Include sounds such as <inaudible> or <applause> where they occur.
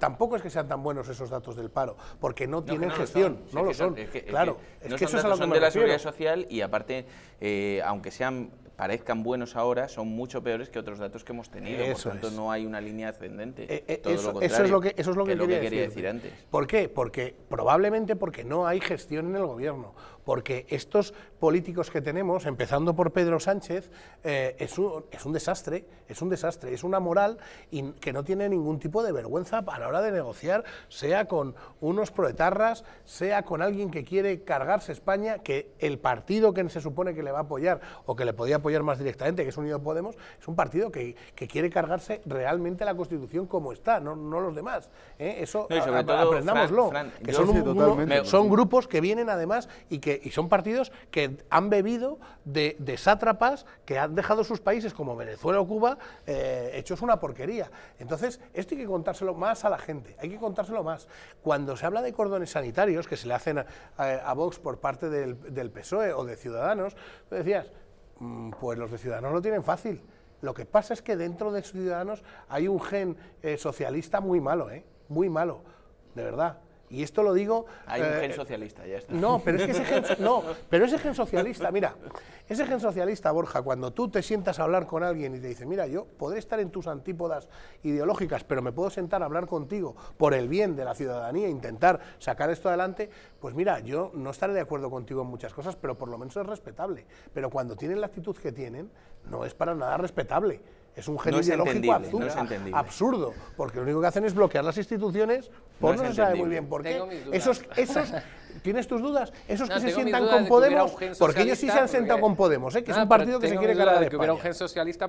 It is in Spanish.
tampoco es que sean tan buenos esos datos del paro, porque no, tienen gestión, no lo son. Claro, es que, eso es son de la seguridad social y aparte, eh, aunque sean parezcan buenos ahora, son mucho peores que otros datos que hemos tenido. por tanto, no hay una línea ascendente. Eh, eh, eso, es lo que, eso es lo que, quería, decir. decir antes. ¿Por qué? Porque, probablemente porque no hay gestión en el gobierno porque estos políticos que tenemos, empezando por Pedro Sánchez, eh, es, un, desastre, es un desastre, es una moral y que no tiene ningún tipo de vergüenza a la hora de negociar, sea con unos proetarras, sea con alguien que quiere cargarse España, que el partido que se supone que le va a apoyar o que le podía apoyar más directamente, que es Unido Podemos, es un partido que, quiere cargarse realmente la Constitución como está, no, los demás. ¿eh? Eso aprendámoslo. que son grupos que vienen además y que y son partidos que han bebido de, sátrapas que han dejado sus países como Venezuela o Cuba eh, hechos una porquería. Entonces, esto hay que contárselo más a la gente, hay que contárselo más. Cuando se habla de cordones sanitarios, que se le hacen a, Vox por parte del, PSOE o de Ciudadanos, tú decías, mm, pues los de Ciudadanos lo tienen fácil. Lo que pasa es que dentro de Ciudadanos hay un gen eh, socialista muy malo, eh, muy malo, de verdad. Y esto lo digo... Hay un eh, gen socialista, ya está. No, pero es que <laughs> ese gen, socialista, mira, ese gen socialista, Borja, cuando tú te sientas a hablar con alguien y te dice, mira, yo podré estar en tus antípodas ideológicas, pero me puedo sentar a hablar contigo por el bien de la ciudadanía, e intentar sacar esto adelante, pues mira, yo no estaré de acuerdo contigo en muchas cosas, pero por lo menos es respetable. Pero cuando tienen la actitud que tienen, no es para nada respetable es un genio ideológico absurdo, porque lo único que hacen es bloquear las instituciones por pues no, se sabe muy bien por qué. Esos, ¿Tienes tus dudas? Esos que se sientan con Podemos, porque ellos sí se han sentado con Podemos, ¿eh? que es ah, un partido que se quiere cargar de socialista